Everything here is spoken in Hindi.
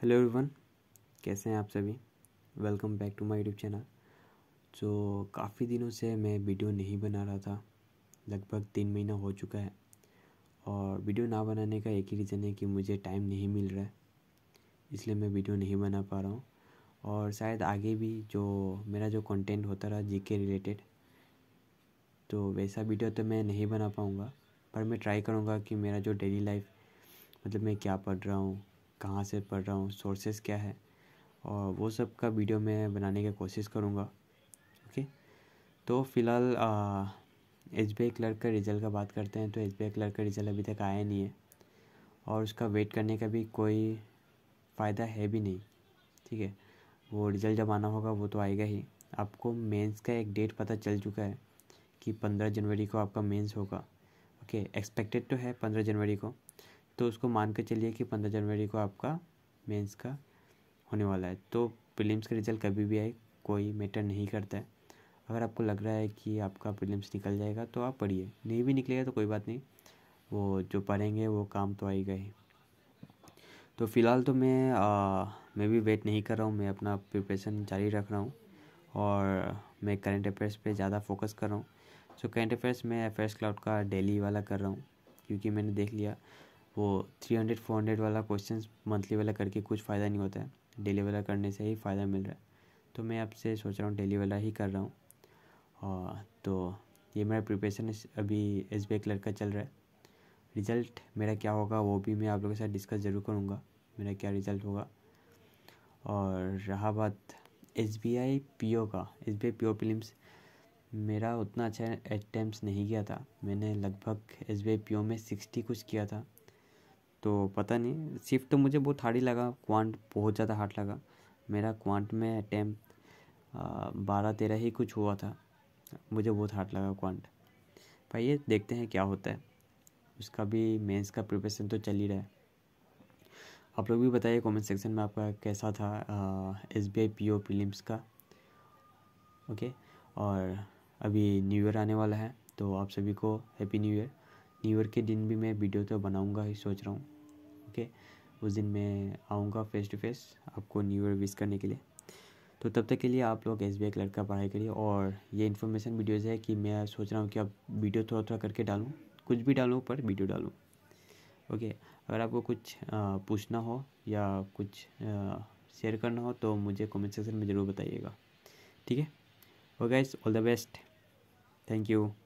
हेलो एवरीवन कैसे हैं आप सभी welcome back to my YouTube channel तो काफ़ी दिनों से मैं वीडियो नहीं बना रहा था लगभग तीन महीना हो चुका है और वीडियो ना बनाने का एक ही रीज़न है कि मुझे टाइम नहीं मिल रहा है इसलिए मैं वीडियो नहीं बना पा रहा हूँ और शायद आगे भी जो मेरा जो कंटेंट होता रहा जी के रिलेटेड तो वैसा वीडियो तो मैं नहीं बना पाऊँगा पर मैं ट्राई करूँगा कि मेरा जो डेली लाइफ मतलब मैं क्या पढ़ रहा हूँ कहाँ से पढ़ रहा हूँ सोर्सेस क्या है और वो सब का वीडियो मैं बनाने की कोशिश करूँगा ओके तो फिलहाल एच बी क्लर्क का रिज़ल्ट का बात करते हैं तो एच बी क्लर्क का रिज़ल्ट अभी तक आया नहीं है और उसका वेट करने का भी कोई फ़ायदा है भी नहीं ठीक है वो रिज़ल्ट जब आना होगा वो तो आएगा ही आपको मेंस का एक डेट पता चल चुका है कि पंद्रह जनवरी को आपका मेंस होगा ओके एक्सपेक्टेड तो है पंद्रह जनवरी को तो उसको मान के चलिए कि पंद्रह जनवरी को आपका मेंस का होने वाला है तो प्रीलिम्स का रिजल्ट कभी भी आए कोई मैटर नहीं करता है अगर आपको लग रहा है कि आपका प्रीलिम्स निकल जाएगा तो आप पढ़िए नहीं भी निकलेगा तो कोई बात नहीं वो जो पढ़ेंगे वो काम तो आएगा ही तो फ़िलहाल तो मैं आ, मैं भी वेट नहीं कर रहा हूँ मैं अपना प्रिपरेशन जारी रख रहा हूँ और मैं करंट अफेयर्स पे ज़्यादा फोकस कर रहा हूँ सो करंट अफेयर्स मैं अफेयर्स क्लाउड का डेली वाला कर रहा हूँ क्योंकि मैंने देख लिया वो थ्री हंड्रेड फोर हंड्रेड वाला क्वेश्चन मंथली वाला करके कुछ फ़ायदा नहीं होता है डेली वाला करने से ही फ़ायदा मिल रहा है तो मैं आपसे सोच रहा हूँ डेली वाला ही कर रहा हूँ और तो ये मेरा प्रिपरेशन अभी एस बी क्लर्क का चल रहा है रिज़ल्ट मेरा क्या होगा वो भी मैं आप लोगों के साथ डिस्कस ज़रूर करूँगा मेरा क्या रिज़ल्ट होगा और रहा बात S B I P O का S B I P O फिल्म्स मेरा उतना अच्छा अटैम्प्ट नहीं किया था मैंने लगभग S B I P O में सिक्सटी कुछ किया था तो पता नहीं शिफ्ट तो मुझे बहुत हार्ड ही लगा क्वांट बहुत ज़्यादा हार्ड लगा मेरा क्वांट में अटैम्प बारह तेरह ही कुछ हुआ था मुझे बहुत हार्ड लगा क्वांट भाई ये देखते हैं क्या होता है उसका भी मेंस का प्रिपरेशन तो चल ही रहा है आप लोग भी बताइए कमेंट सेक्शन में आपका कैसा था S B I P O prelims का ओके और अभी न्यू ईयर आने वाला है तो आप सभी को happy new year new year के दिन भी मैं वीडियो तो बनाऊँगा ही सोच रहा हूँ ओके उस दिन मैं आऊँगा फेस टू फेस आपको न्यू ईयर विश करने के लिए तो तब तक के लिए आप लोग एस बी क्लर्क का पढ़ाई करिए और ये इन्फॉर्मेशन वीडियोज़ है कि मैं सोच रहा हूँ कि अब वीडियो थोड़ा थोड़ा करके डालूँ कुछ भी डालूँ पर वीडियो डालूँ ओके अगर आपको कुछ पूछना हो या कुछ शेयर करना हो तो मुझे कमेंट सेक्शन में ज़रूर बताइएगा ठीक है okay guys all the best thank you